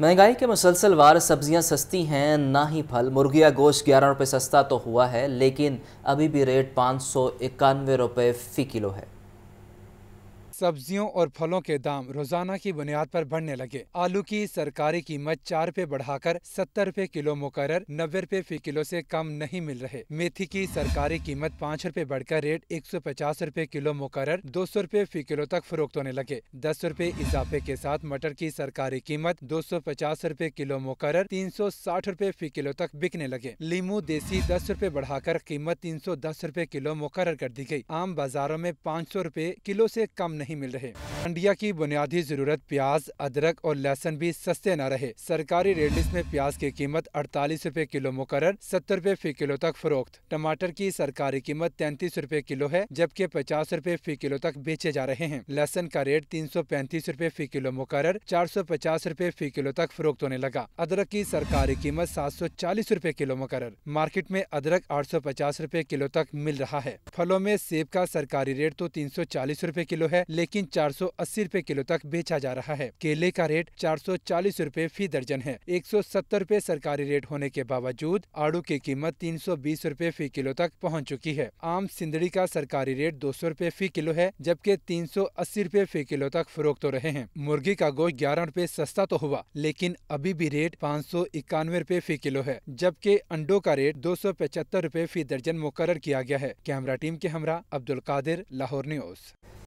महंगाई के मुसलसल वार सब्जियां सस्ती हैं ना ही फल मुर्गिया गोश्त ग्यारह रुपये सस्ता तो हुआ है लेकिन अभी भी रेट पाँच सौ इक्यानवे रुपये फ़ी किलो है सब्जियों और फलों के दाम रोजाना की बुनियाद पर बढ़ने लगे आलू की सरकारी कीमत चार रूपए बढ़ाकर सत्तर रूपए किलो मुकर नब्बे रूपए फी किलो से कम नहीं मिल रहे मेथी की सरकारी कीमत पाँच रूपए बढ़कर रेट एक सौ पचास रूपए किलो मुकर दो सौ रूपए फी किलो तक फरोख्त होने लगे दस रूपए इजाफे के साथ मटर की सरकारी कीमत दो सौ पचास रूपए किलो मुकर तीन सौ साठ रूपए फी किलो तक बिकने लगे लीमू देसी दस रूपए बढ़ाकर कीमत तीन सौ दस रूपए किलो मुकर कर दी गयी आम बाजारों में पाँच सौ रूपए किलो ऐसी कम नहीं नहीं मिल रहे इंडिया की बुनियादी जरूरत प्याज अदरक और लहसन भी सस्ते न रहे सरकारी रेडिस में प्याज की कीमत अड़तालीस रूपए किलो मुकर सत्तर रूपए फी किलो तक फरोख्त टमाटर की सरकारी कीमत तैंतीस रूपए किलो है जबकि पचास रूपए फी किलो तक बेचे जा रहे हैं लहसन का रेट तीन सौ पैंतीस रूपए फी किलो मुकर चार सौ पचास रूपए फी किलो तक फरोख्त होने लगा अदरक की सरकारी कीमत सात सौ चालीस रूपए किलो मुकर मार्केट में अदरक आठ सौ पचास रूपए किलो तक मिल रहा है फलों में सेब का सरकारी रेट तो तीन सौ चालीस रूपए किलो है लेकिन 480 सौ किलो तक बेचा जा रहा है केले का रेट 440 रूपए फी दर्जन है 170 रुपए सरकारी रेट होने के बावजूद आड़ू की कीमत 320 रूपए फी किलो तक पहुंच चुकी है आम सिंदड़ी का सरकारी रेट 200 रूपए फी किलो है जबकि 380 रूपए फी किलो तक फरोख्त हो रहे हैं मुर्गी का गोश्त ग्यारह रूपए सस्ता तो हुआ लेकिन अभी भी रेट पाँच सौ इक्यानवे रूपए फी किलो है जबकि अंडो का रेट दो सौ पचहत्तर रूपए फी दर्जन मुकर किया गया है कैमरा टीम के हमरा अब्दुल कादिर लाहौर न्यूज